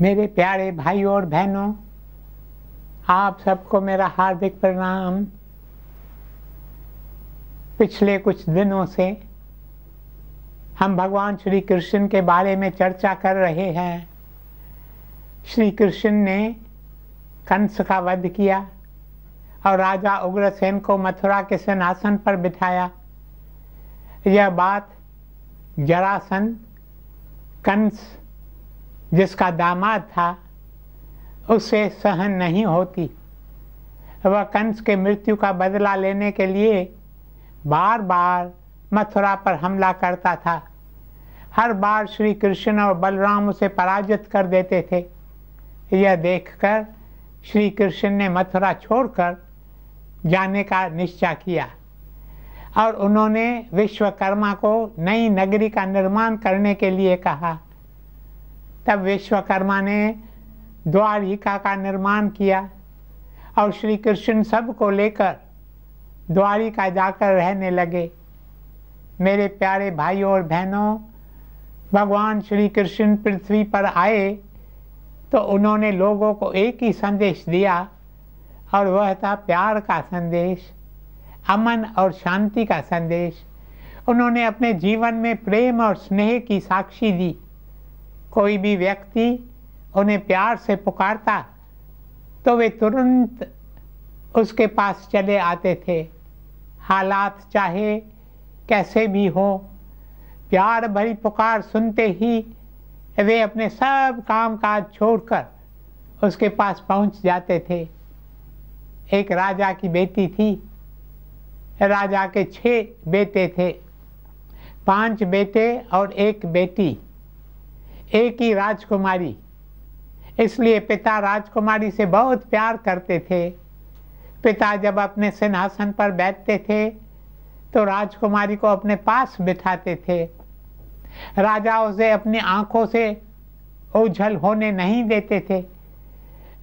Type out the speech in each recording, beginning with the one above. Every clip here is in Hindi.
मेरे प्यारे भाई और बहनों आप सबको मेरा हार्दिक प्रणाम पिछले कुछ दिनों से हम भगवान श्री कृष्ण के बारे में चर्चा कर रहे हैं श्री कृष्ण ने कंस का वध किया और राजा उग्रसेन को मथुरा के सिंहासन पर बिठाया यह बात जरासन कंस जिसका दामाद था उसे सहन नहीं होती वह कंस के मृत्यु का बदला लेने के लिए बार बार मथुरा पर हमला करता था हर बार श्री कृष्ण और बलराम उसे पराजित कर देते थे यह देखकर श्री कृष्ण ने मथुरा छोड़कर जाने का निश्चय किया और उन्होंने विश्वकर्मा को नई नगरी का निर्माण करने के लिए कहा तब विश्वकर्मा ने द्वारिका का निर्माण किया और श्री कृष्ण सब को लेकर द्वारिका जाकर रहने लगे मेरे प्यारे भाइयों और बहनों भगवान श्री कृष्ण पृथ्वी पर आए तो उन्होंने लोगों को एक ही संदेश दिया और वह था प्यार का संदेश अमन और शांति का संदेश उन्होंने अपने जीवन में प्रेम और स्नेह की साक्षी दी कोई भी व्यक्ति उन्हें प्यार से पुकारता तो वे तुरंत उसके पास चले आते थे हालात चाहे कैसे भी हो प्यार भरी पुकार सुनते ही वे अपने सब काम काज छोड़कर उसके पास पहुंच जाते थे एक राजा की बेटी थी राजा के छः बेटे थे पांच बेटे और एक बेटी एक ही राजकुमारी इसलिए पिता राजकुमारी से बहुत प्यार करते थे पिता जब अपने सिंहासन पर बैठते थे तो राजकुमारी को अपने पास बिठाते थे राजा उसे अपनी आंखों से ओझल होने नहीं देते थे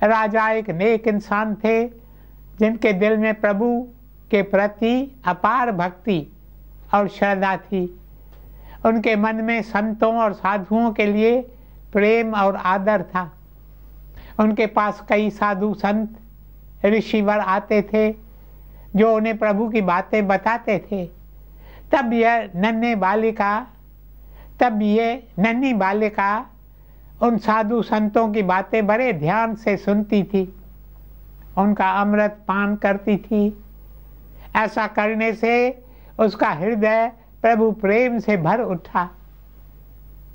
राजा एक नेक इंसान थे जिनके दिल में प्रभु के प्रति अपार भक्ति और श्रद्धा थी उनके मन में संतों और साधुओं के लिए प्रेम और आदर था उनके पास कई साधु संत ऋषिवर आते थे जो उन्हें प्रभु की बातें बताते थे तब यह नन्हे बालिका तब ये नन्ही बालिका उन साधु संतों की बातें बड़े ध्यान से सुनती थी उनका अमृत पान करती थी ऐसा करने से उसका हृदय प्रभु प्रेम से भर उठा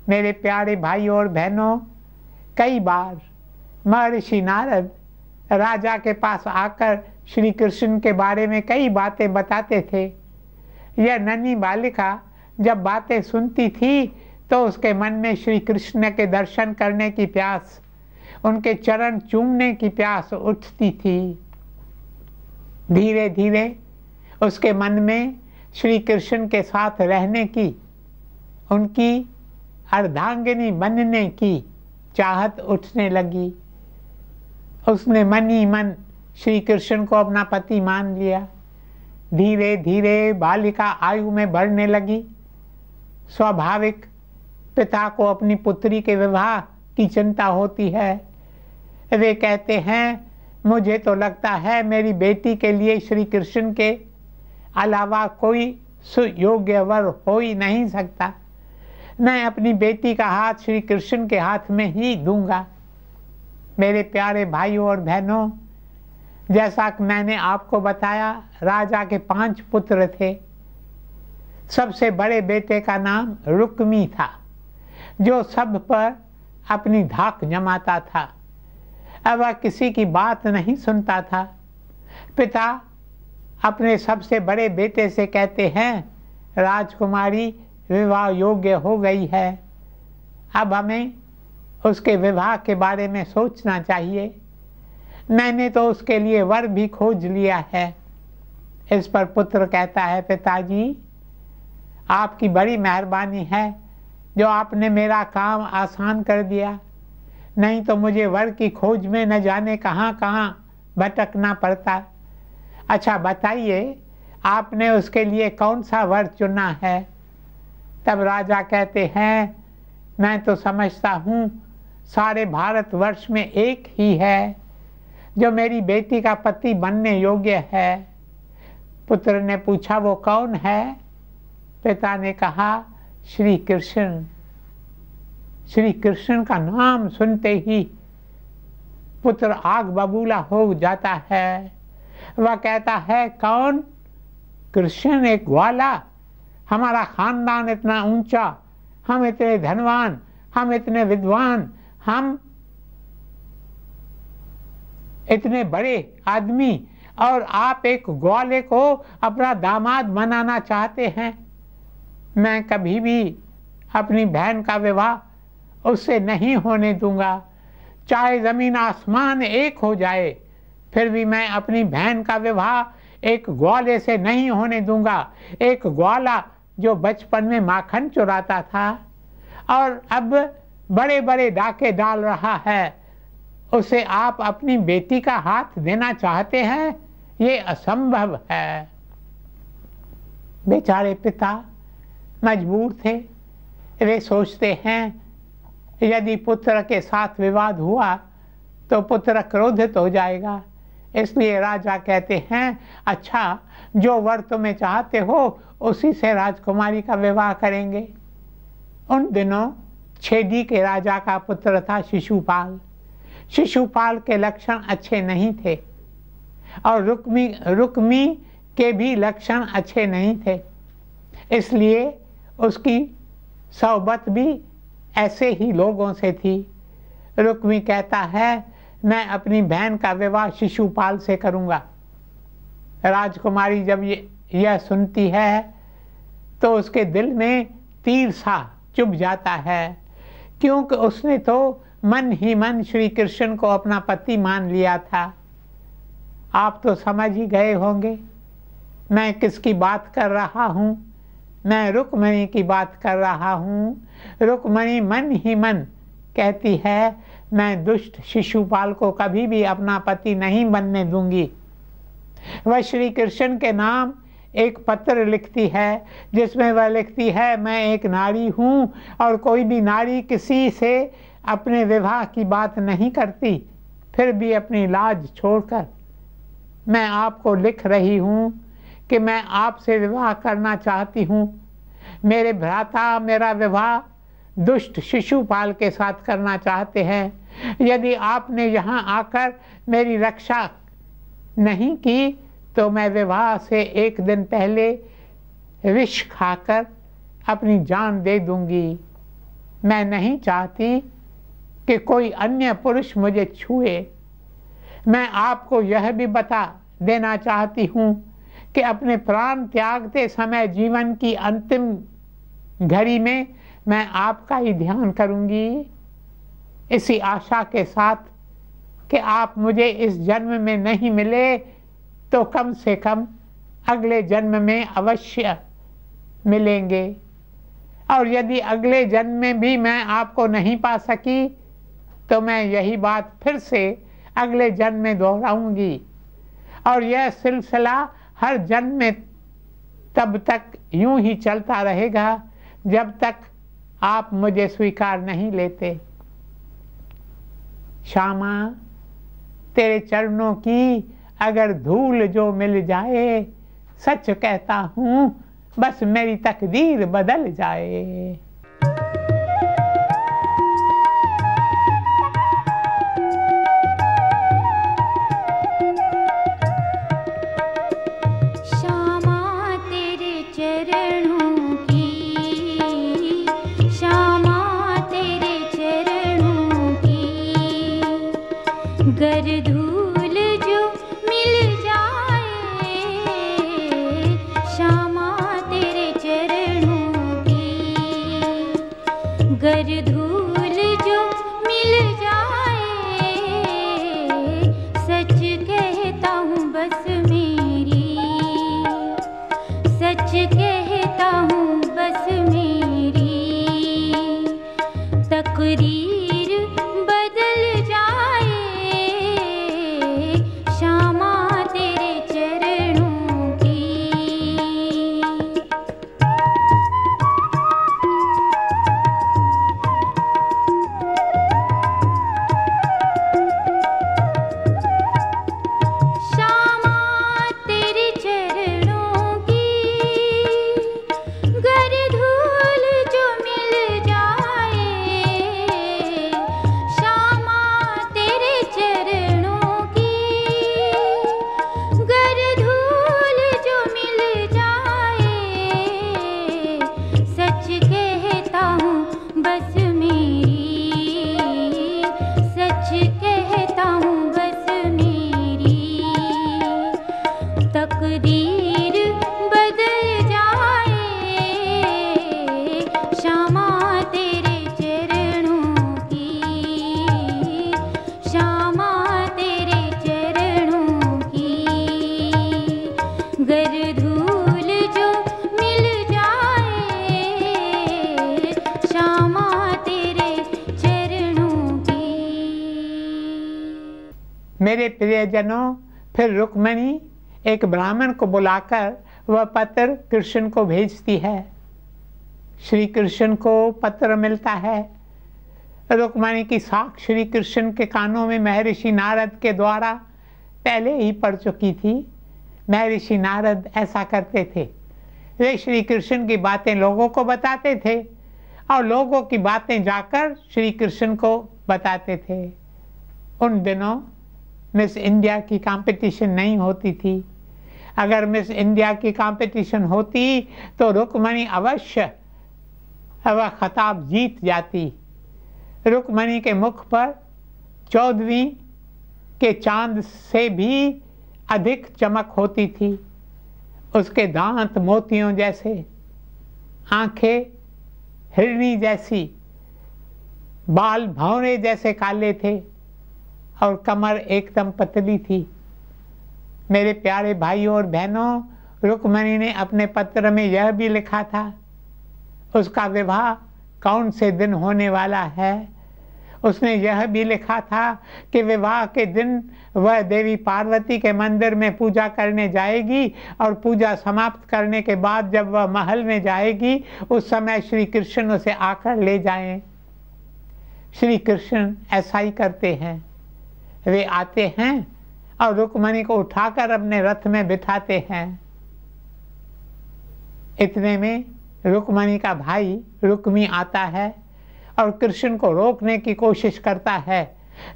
मेरे प्यारे भाई और बहनों कई बार महर्षि नारद राजा के पास आकर श्री कृष्ण के बारे में कई बातें बताते थे यह नन्ही बालिका जब बातें सुनती थी तो उसके मन में श्री कृष्ण के दर्शन करने की प्यास उनके चरण चूमने की प्यास उठती थी धीरे धीरे उसके मन में श्री कृष्ण के साथ रहने की उनकी अर्धांगिनी बनने की चाहत उठने लगी उसने मन ही मन श्री कृष्ण को अपना पति मान लिया धीरे धीरे बालिका आयु में बढ़ने लगी स्वाभाविक पिता को अपनी पुत्री के विवाह की चिंता होती है वे कहते हैं मुझे तो लगता है मेरी बेटी के लिए श्री कृष्ण के अलावा कोई सुयोग्य वर हो ही नहीं सकता मैं अपनी बेटी का हाथ श्री कृष्ण के हाथ में ही दूंगा मेरे प्यारे भाइयों और बहनों जैसा कि मैंने आपको बताया राजा के पांच पुत्र थे सबसे बड़े बेटे का नाम रुक्मी था जो सब पर अपनी धाक जमाता था अब वह किसी की बात नहीं सुनता था पिता अपने सबसे बड़े बेटे से कहते हैं राजकुमारी विवाह योग्य हो गई है अब हमें उसके विवाह के बारे में सोचना चाहिए मैंने तो उसके लिए वर भी खोज लिया है इस पर पुत्र कहता है पिताजी आपकी बड़ी मेहरबानी है जो आपने मेरा काम आसान कर दिया नहीं तो मुझे वर की खोज में न जाने कहाँ कहाँ भटकना पड़ता अच्छा बताइए आपने उसके लिए कौन सा वर चुना है तब राजा कहते हैं मैं तो समझता हूँ सारे भारतवर्ष में एक ही है जो मेरी बेटी का पति बनने योग्य है पुत्र ने पूछा वो कौन है पिता ने कहा श्री कृष्ण श्री कृष्ण का नाम सुनते ही पुत्र आग बबूला हो जाता है वह कहता है कौन कृष्ण एक ग्वाला हमारा खानदान इतना ऊंचा हम इतने धनवान हम इतने विद्वान हम इतने बड़े आदमी और आप एक ग्वाले को अपना दामाद बनाना चाहते हैं मैं कभी भी अपनी बहन का विवाह उससे नहीं होने दूंगा चाहे ज़मीन आसमान एक हो जाए फिर भी मैं अपनी बहन का विवाह एक ग्वाले से नहीं होने दूंगा एक ग्वाला जो बचपन में माखन चुराता था और अब बड़े बड़े डाके डाल रहा है उसे आप अपनी बेटी का हाथ देना चाहते हैं ये असंभव है बेचारे पिता मजबूर थे वे सोचते हैं यदि पुत्र के साथ विवाद हुआ तो पुत्र क्रोधित हो जाएगा इसलिए राजा कहते हैं अच्छा जो वर तुम्हें चाहते हो उसी से राजकुमारी का विवाह करेंगे उन दिनों छेदी के राजा का पुत्र था शिशुपाल शिशुपाल के लक्षण अच्छे नहीं थे और रुक्मी रुक्मी के भी लक्षण अच्छे नहीं थे इसलिए उसकी सौबत भी ऐसे ही लोगों से थी रुक्मी कहता है मैं अपनी बहन का विवाह शिशुपाल से करूंगा राजकुमारी जब ये यह सुनती है तो उसके दिल में तीर सा चुभ जाता है क्योंकि उसने तो मन ही मन श्री कृष्ण को अपना पति मान लिया था आप तो समझ ही गए होंगे मैं किसकी बात कर रहा हूँ मैं रुकमणि की बात कर रहा हूँ रुकमणि मन ही मन कहती है मैं दुष्ट शिशुपाल को कभी भी अपना पति नहीं बनने दूंगी वह श्री कृष्ण के नाम एक पत्र लिखती है जिसमें वह लिखती है मैं एक नारी हूँ और कोई भी नारी किसी से अपने विवाह की बात नहीं करती फिर भी अपनी लाज छोड़कर मैं आपको लिख रही हूँ कि मैं आपसे विवाह करना चाहती हूँ मेरे भ्राता मेरा विवाह दुष्ट शिशुपाल के साथ करना चाहते हैं यदि आपने यहाँ आकर मेरी रक्षा नहीं की तो मैं विवाह से एक दिन पहले विष खाकर अपनी जान दे दूंगी मैं नहीं चाहती कि कोई अन्य पुरुष मुझे छुए मैं आपको यह भी बता देना चाहती हूँ कि अपने प्राण त्यागते समय जीवन की अंतिम घड़ी में मैं आपका ही ध्यान करूंगी इसी आशा के साथ कि आप मुझे इस जन्म में नहीं मिले तो कम से कम अगले जन्म में अवश्य मिलेंगे और यदि अगले जन्म में भी मैं आपको नहीं पा सकी तो मैं यही बात फिर से अगले जन्म में दोहराऊंगी और यह सिलसिला हर जन्म में तब तक यूं ही चलता रहेगा जब तक आप मुझे स्वीकार नहीं लेते श्यामा तेरे चरणों की अगर धूल जो मिल जाए सच कहता हूं बस मेरी तकदीर बदल जाए मेरे प्रियजनों फिर रुक्मणी एक ब्राह्मण को बुलाकर वह पत्र कृष्ण को भेजती है श्री कृष्ण को पत्र मिलता है रुक्मणी की साख श्री कृष्ण के कानों में महर्षि नारद के द्वारा पहले ही पड़ चुकी थी महर्षि नारद ऐसा करते थे वे श्री कृष्ण की बातें लोगों को बताते थे और लोगों की बातें जाकर श्री कृष्ण को बताते थे उन दिनों मिस इंडिया की कंपटीशन नहीं होती थी अगर मिस इंडिया की कंपटीशन होती तो रुकमणी अवश्य वह खताब जीत जाती रुकमणी के मुख पर चौदहवीं के चांद से भी अधिक चमक होती थी उसके दांत मोतियों जैसे आंखें हिरणी जैसी बाल भावने जैसे काले थे और कमर एकदम पतली थी मेरे प्यारे भाई और बहनों रुकमणि ने अपने पत्र में यह भी लिखा था उसका विवाह कौन से दिन होने वाला है उसने यह भी लिखा था कि विवाह के दिन वह देवी पार्वती के मंदिर में पूजा करने जाएगी और पूजा समाप्त करने के बाद जब वह महल में जाएगी उस समय श्री कृष्ण उसे आकर ले जाएं। श्री कृष्ण ऐसा ही करते हैं वे आते हैं और रुक्मणी को उठाकर अपने रथ में बिठाते हैं इतने में रुक्मणी का भाई रुक्मी आता है और कृष्ण को रोकने की कोशिश करता है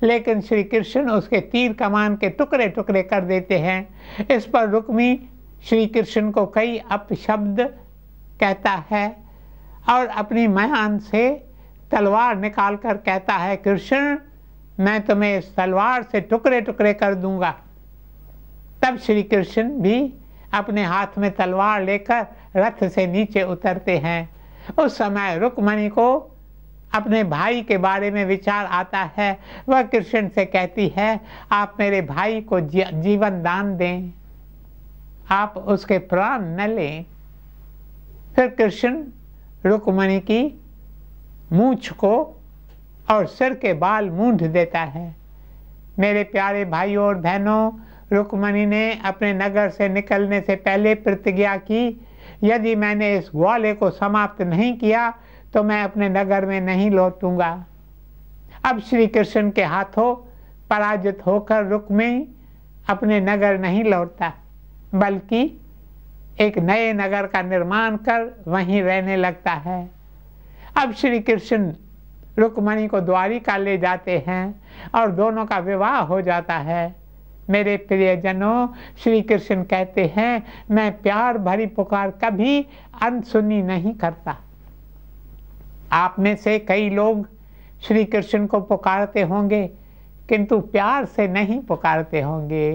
लेकिन श्री कृष्ण उसके तीर कमान के टुकड़े टुकड़े कर देते हैं इस पर रुक्मी श्री कृष्ण को कई अपशब्द कहता है और अपनी म्यान से तलवार निकाल कर कहता है कृष्ण मैं तुम्हें सलवार से टुकड़े टुकड़े कर दूंगा तब श्री कृष्ण भी अपने हाथ में तलवार लेकर रथ से नीचे उतरते हैं उस समय रुकमणि को अपने भाई के बारे में विचार आता है वह कृष्ण से कहती है आप मेरे भाई को जीवन दान दें आप उसके प्राण न लें फिर कृष्ण रुकमणि की मूछ को और सर के बाल मूंढ देता है मेरे प्यारे भाइयों और बहनों रुकमणी ने अपने नगर से निकलने से पहले प्रतिज्ञा की यदि मैंने इस ग्वाले को समाप्त नहीं किया तो मैं अपने नगर में नहीं लौटूंगा अब श्री कृष्ण के हाथों पराजित होकर रुक्मिणी अपने नगर नहीं लौटता बल्कि एक नए नगर का निर्माण कर वहीं रहने लगता है अब श्री कृष्ण रुक्मणी को द्वारिका ले जाते हैं और दोनों का विवाह हो जाता है मेरे प्रियजनों श्री कृष्ण कहते हैं मैं प्यार भरी पुकार कभी अनसुनी नहीं करता आप में से कई लोग श्री कृष्ण को पुकारते होंगे किंतु प्यार से नहीं पुकारते होंगे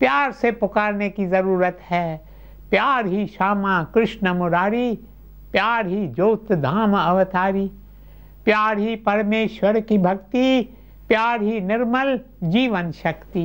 प्यार से पुकारने की ज़रूरत है प्यार ही श्यामा कृष्ण मुरारी प्यार ही ज्योत धाम अवतारी प्यार ही परमेश्वर की भक्ति प्यार ही निर्मल जीवन शक्ति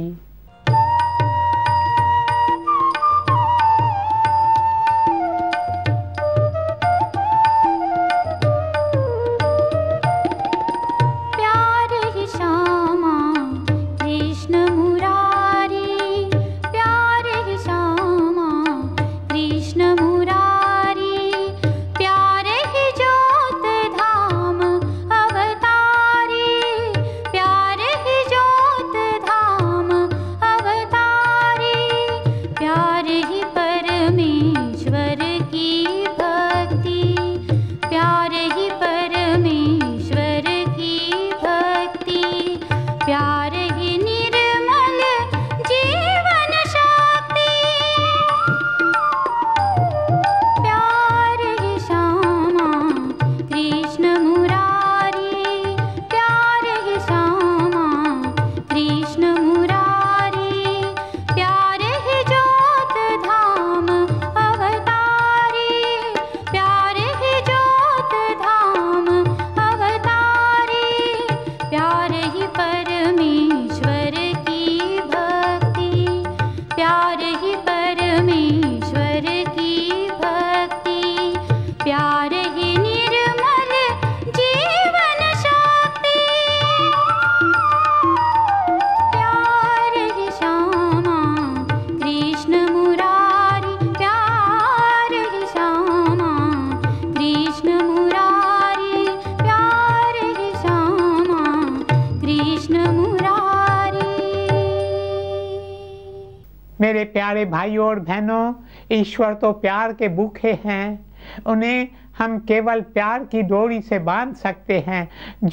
प्यारे भाइयों और बहनों ईश्वर तो प्यार के भूखे हैं उन्हें हम केवल प्यार की डोरी से बांध सकते हैं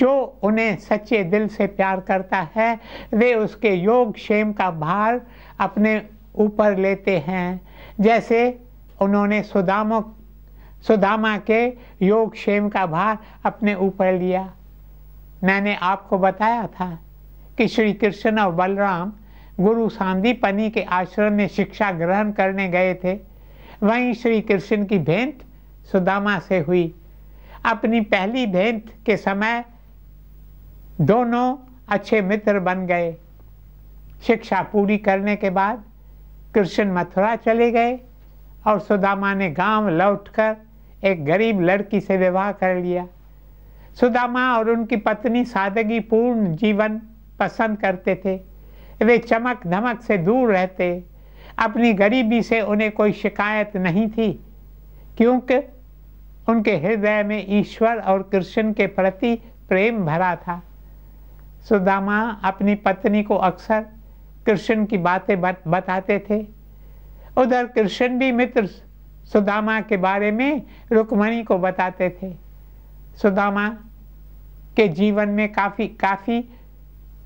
जो उन्हें सच्चे दिल से प्यार करता है वे उसके योग क्षेम का भार अपने ऊपर लेते हैं जैसे उन्होंने सुदामो सुदामा के योग क्षेम का भार अपने ऊपर लिया मैंने आपको बताया था कि श्री कृष्ण और बलराम गुरु सांदीपनी के आश्रम में शिक्षा ग्रहण करने गए थे वहीं श्री कृष्ण की भेंट सुदामा से हुई अपनी पहली भेंट के समय दोनों अच्छे मित्र बन गए शिक्षा पूरी करने के बाद कृष्ण मथुरा चले गए और सुदामा ने गांव लौटकर एक गरीब लड़की से विवाह कर लिया सुदामा और उनकी पत्नी सादगी पूर्ण जीवन पसंद करते थे वे चमक धमक से दूर रहते अपनी गरीबी से उन्हें कोई शिकायत नहीं थी क्योंकि उनके हृदय में ईश्वर और कृष्ण के प्रति प्रेम भरा था सुदामा अपनी पत्नी को अक्सर कृष्ण की बातें बत, बताते थे उधर कृष्ण भी मित्र सुदामा के बारे में रुक्मणी को बताते थे सुदामा के जीवन में काफ़ी काफ़ी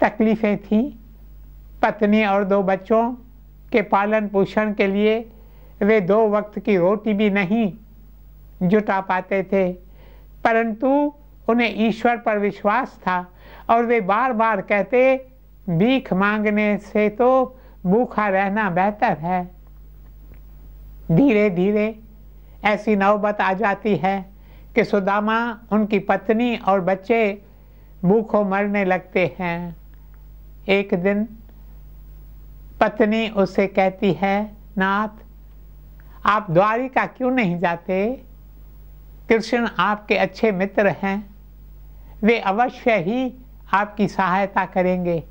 तकलीफ़ें थीं पत्नी और दो बच्चों के पालन पोषण के लिए वे दो वक्त की रोटी भी नहीं जुटा पाते थे परंतु उन्हें ईश्वर पर विश्वास था और वे बार बार कहते भीख मांगने से तो भूखा रहना बेहतर है धीरे धीरे ऐसी नौबत आ जाती है कि सुदामा उनकी पत्नी और बच्चे भूखों मरने लगते हैं एक दिन पत्नी उसे कहती है नाथ आप द्वारिका क्यों नहीं जाते कृष्ण आपके अच्छे मित्र हैं वे अवश्य ही आपकी सहायता करेंगे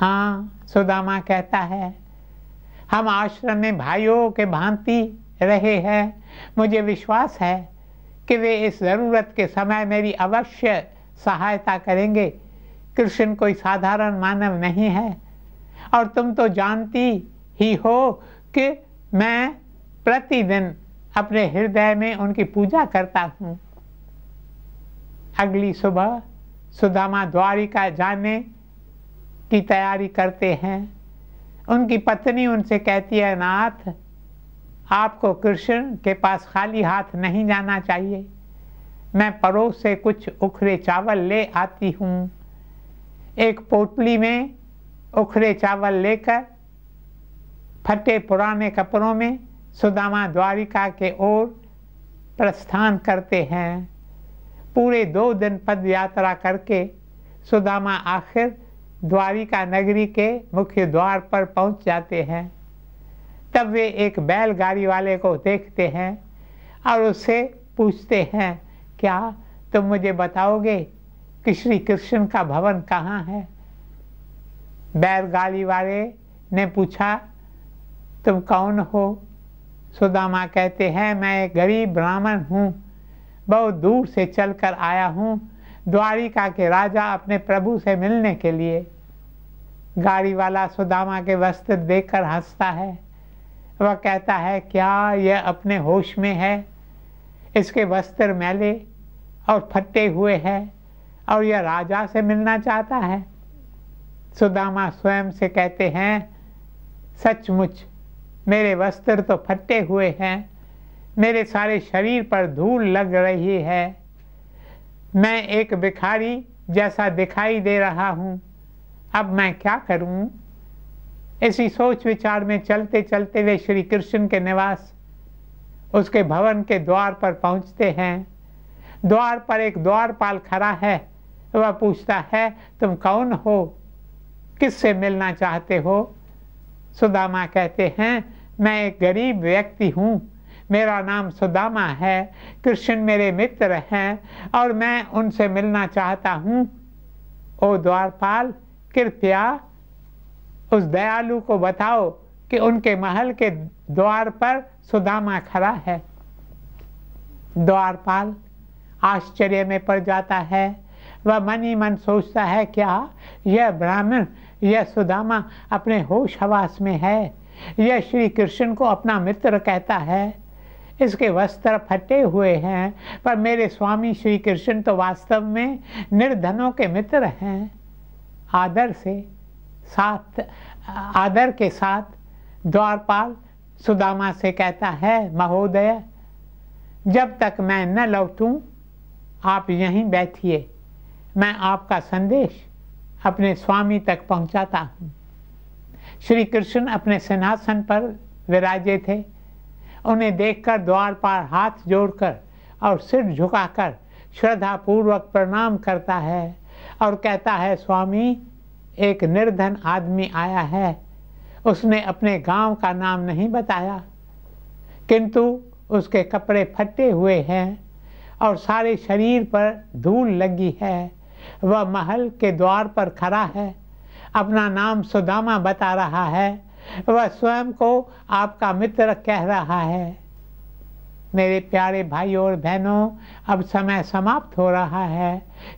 हाँ सुदामा कहता है हम आश्रम में भाइयों के भांति रहे हैं मुझे विश्वास है कि वे इस ज़रूरत के समय मेरी अवश्य सहायता करेंगे कृष्ण कोई साधारण मानव नहीं है और तुम तो जानती ही हो कि मैं प्रतिदिन अपने हृदय में उनकी पूजा करता हूँ अगली सुबह सुदामा द्वारिका जाने की तैयारी करते हैं उनकी पत्नी उनसे कहती है नाथ आपको कृष्ण के पास खाली हाथ नहीं जाना चाहिए मैं पड़ोस से कुछ उखरे चावल ले आती हूँ एक पोटली में उखड़े चावल लेकर फटे पुराने कपड़ों में सुदामा द्वारिका के ओर प्रस्थान करते हैं पूरे दो दिन पद यात्रा करके सुदामा आखिर द्वारिका नगरी के मुख्य द्वार पर पहुंच जाते हैं तब वे एक बैलगाड़ी वाले को देखते हैं और उससे पूछते हैं क्या तुम मुझे बताओगे कि श्री कृष्ण का भवन कहाँ है बैलगाड़ी वाले ने पूछा तुम कौन हो सुदामा कहते हैं मैं एक गरीब ब्राह्मण हूँ बहुत दूर से चलकर आया हूँ द्वारिका के राजा अपने प्रभु से मिलने के लिए गाड़ी वाला सुदामा के वस्त्र देखकर हंसता है वह कहता है क्या यह अपने होश में है इसके वस्त्र मैले और फटे हुए हैं और यह राजा से मिलना चाहता है सुदामा स्वयं से कहते हैं सचमुच मेरे वस्त्र तो फटे हुए हैं मेरे सारे शरीर पर धूल लग रही है मैं एक भिखारी जैसा दिखाई दे रहा हूँ अब मैं क्या करूँ इसी सोच विचार में चलते चलते वे श्री कृष्ण के निवास उसके भवन के द्वार पर पहुँचते हैं द्वार पर एक द्वारपाल खड़ा है वह पूछता है तुम कौन हो किससे मिलना चाहते हो सुदामा कहते हैं मैं एक गरीब व्यक्ति हूँ मेरा नाम सुदामा है कृष्ण मेरे मित्र हैं और मैं उनसे मिलना चाहता हूँ ओ द्वारपाल कृपया उस दयालु को बताओ कि उनके महल के द्वार पर सुदामा खड़ा है द्वारपाल आश्चर्य में पड़ जाता है वह मन ही मन सोचता है क्या यह ब्राह्मण यह सुदामा अपने होश हवास में है यह श्री कृष्ण को अपना मित्र कहता है इसके वस्त्र फटे हुए हैं पर मेरे स्वामी श्री कृष्ण तो वास्तव में निर्धनों के मित्र हैं आदर से साथ आदर के साथ द्वारपाल सुदामा से कहता है महोदय जब तक मैं न लौटूं आप यहीं बैठिए मैं आपका संदेश अपने स्वामी तक पहुंचाता हूँ श्री कृष्ण अपने सिंहासन पर विराजे थे उन्हें देखकर द्वार पर हाथ जोड़कर और सिर झुकाकर पूर्वक प्रणाम करता है और कहता है स्वामी एक निर्धन आदमी आया है उसने अपने गांव का नाम नहीं बताया किंतु उसके कपड़े फटे हुए हैं और सारे शरीर पर धूल लगी है वह महल के द्वार पर खड़ा है अपना नाम सुदामा बता रहा है वह स्वयं को आपका मित्र कह रहा है मेरे प्यारे भाई और बहनों अब समय समाप्त हो रहा है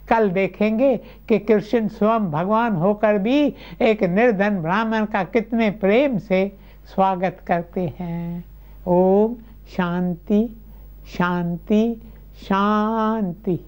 कल देखेंगे कि कृष्ण स्वयं भगवान होकर भी एक निर्धन ब्राह्मण का कितने प्रेम से स्वागत करते हैं ओम शांति शांति शांति